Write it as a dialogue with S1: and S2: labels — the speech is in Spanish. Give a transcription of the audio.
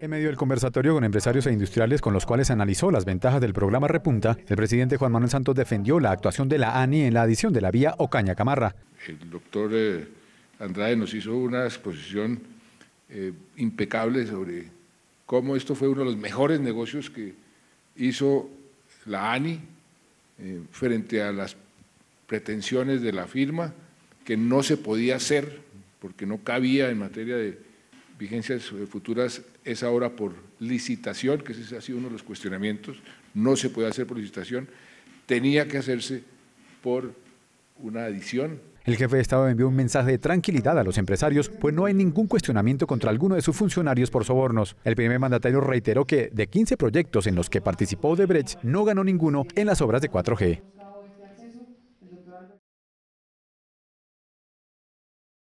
S1: En medio del conversatorio con empresarios e industriales con los cuales analizó las ventajas del programa Repunta, el presidente Juan Manuel Santos defendió la actuación de la ANI en la adición de la vía Ocaña Camarra.
S2: El doctor eh, Andrade nos hizo una exposición eh, impecable sobre cómo esto fue uno de los mejores negocios que hizo la ANI eh, frente a las pretensiones de la firma, que no se podía hacer porque no cabía en materia de vigencias eh, futuras es ahora por licitación, que ese ha sido uno de los cuestionamientos, no se puede hacer por licitación, tenía que hacerse por una adición.
S1: El jefe de Estado envió un mensaje de tranquilidad a los empresarios, pues no hay ningún cuestionamiento contra alguno de sus funcionarios por sobornos. El primer mandatario reiteró que de 15 proyectos en los que participó Odebrecht, no ganó ninguno en las obras de 4G.